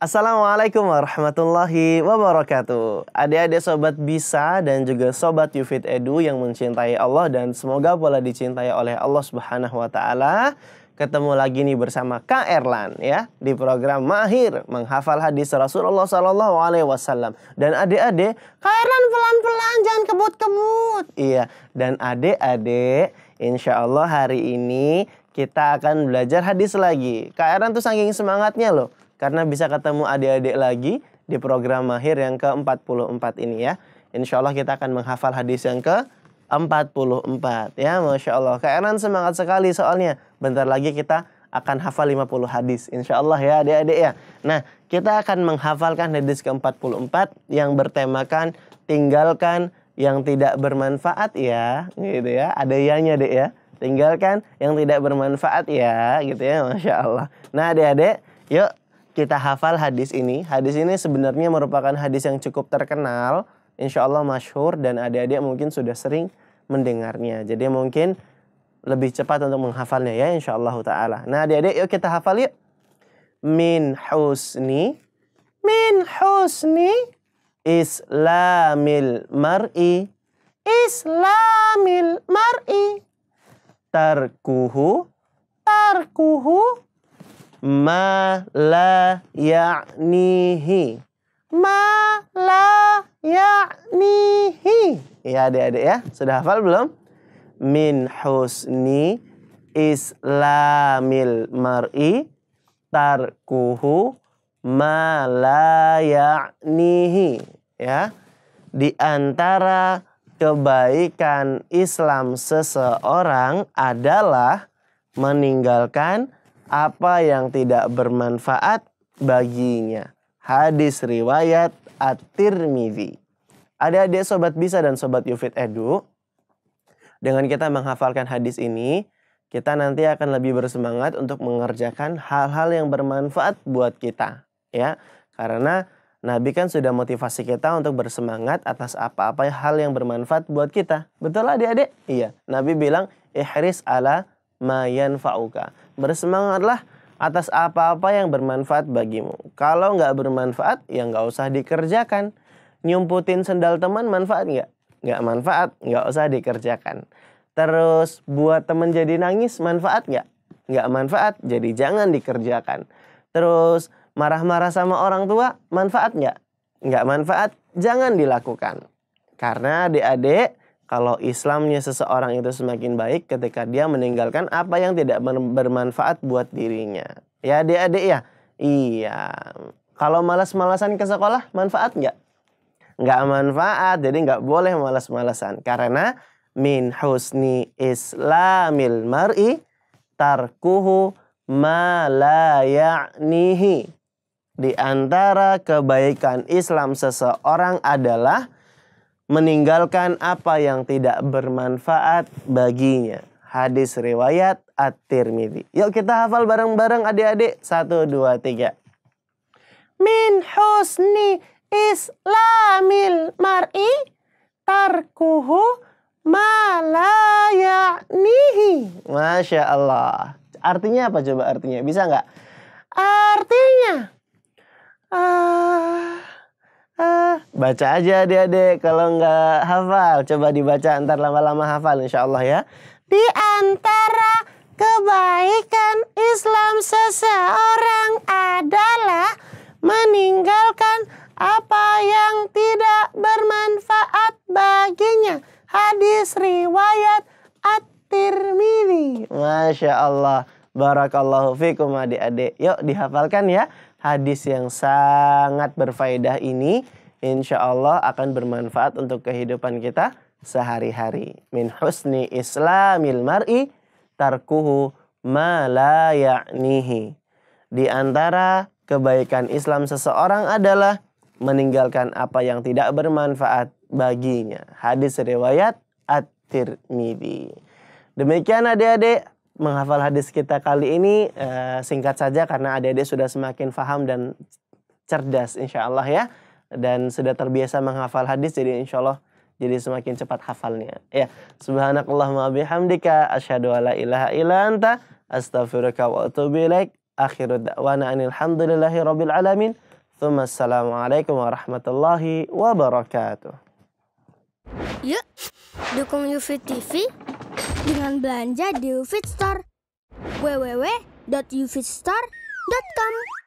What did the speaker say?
Assalamualaikum warahmatullahi wabarakatuh. Adik-adik sobat bisa dan juga sobat Yufit Edu yang mencintai Allah dan semoga pola dicintai oleh Allah Subhanahu wa taala. Ketemu lagi nih bersama Kak Erlan ya di program Mahir menghafal hadis Rasulullah Shallallahu Alaihi Wasallam dan adik-adik Kak Erlan pelan-pelan jangan kebut-kebut iya dan adik-adik Insya Allah hari ini kita akan belajar hadis lagi Kak Erlan tuh saking semangatnya loh karena bisa ketemu adik-adik lagi di program Mahir yang ke-44 ini ya. Insya Allah kita akan menghafal hadis yang ke-44 ya. Masya Allah. Kak semangat sekali soalnya bentar lagi kita akan hafal 50 hadis. Insya Allah ya adik-adik ya. Nah kita akan menghafalkan hadis ke-44 yang bertemakan tinggalkan yang tidak bermanfaat ya. Gitu ya. Ada ianya dek ya. Tinggalkan yang tidak bermanfaat ya gitu ya Masya Allah. Nah adik-adik yuk kita hafal hadis ini. Hadis ini sebenarnya merupakan hadis yang cukup terkenal, insya Allah masyhur dan adik-adik mungkin sudah sering mendengarnya. Jadi mungkin lebih cepat untuk menghafalnya ya insya Allah taala. Nah adik-adik yuk kita hafal yuk. Min husni min husni islamil mar'i islamil mar'i tarkuhu tarkuhu ma la ya'nihi ma la ya'nihi ya iya, adik-adik ya sudah hafal belum min husni islamil mar'i tarkuhu ma la ya'nihi ya di antara kebaikan Islam seseorang adalah meninggalkan apa yang tidak bermanfaat baginya. Hadis riwayat At-Tirmidzi. Adik-adik sobat bisa dan sobat Yufit Edu, dengan kita menghafalkan hadis ini, kita nanti akan lebih bersemangat untuk mengerjakan hal-hal yang bermanfaat buat kita, ya. Karena Nabi kan sudah motivasi kita untuk bersemangat atas apa-apa hal yang bermanfaat buat kita. Betul adik-adik? Iya. Nabi bilang, "Ihris ala mayan fauka. Bersemangatlah atas apa-apa yang bermanfaat bagimu. Kalau nggak bermanfaat, ya nggak usah dikerjakan. Nyumputin sendal teman manfaat nggak? Nggak manfaat, nggak usah dikerjakan. Terus buat teman jadi nangis manfaat nggak? Nggak manfaat, jadi jangan dikerjakan. Terus marah-marah sama orang tua manfaat nggak? Nggak manfaat, jangan dilakukan. Karena adik-adik kalau Islamnya seseorang itu semakin baik ketika dia meninggalkan apa yang tidak bermanfaat buat dirinya. Ya adik-adik ya? Iya. Kalau malas-malasan ke sekolah, manfaat nggak? Nggak manfaat, jadi nggak boleh malas-malasan. Karena min husni islamil mar'i tarkuhu ma la ya'nihi. Di antara kebaikan Islam seseorang adalah meninggalkan apa yang tidak bermanfaat baginya. Hadis riwayat At-Tirmidzi. Yuk kita hafal bareng-bareng adik-adik. Satu, dua, tiga. Min husni islamil mar'i tarkuhu malayaknihi. Masya Allah. Artinya apa coba artinya? Bisa nggak? Artinya Baca aja adik-adik. Kalau nggak hafal, coba dibaca ntar lama-lama hafal insya Allah ya. Di antara kebaikan Islam seseorang adalah meninggalkan apa yang tidak bermanfaat baginya. Hadis riwayat At-Tirmidzi. Masya Allah. Barakallahu fikum adik-adik. Yuk dihafalkan ya hadis yang sangat berfaedah ini insya Allah akan bermanfaat untuk kehidupan kita sehari-hari. Min husni islamil mar'i tarkuhu ma la ya'nihi. Di antara kebaikan Islam seseorang adalah meninggalkan apa yang tidak bermanfaat baginya. Hadis riwayat At-Tirmidzi. Demikian adik-adik menghafal hadis kita kali ini eh, singkat saja karena adik-adik sudah semakin faham dan cerdas insya Allah ya dan sudah terbiasa menghafal hadis jadi insya Allah jadi semakin cepat hafalnya. Ya, subhanakallahumma bihamdika asyhadu alla ilaha illa anta astaghfiruka wa atubu ilaik. Akhiru da'wana anil hamdulillahi rabbil alamin. Thumma assalamualaikum warahmatullahi wabarakatuh. Yuk, dukung UFIT TV dengan belanja di UFIT Store. www.ufitstore.com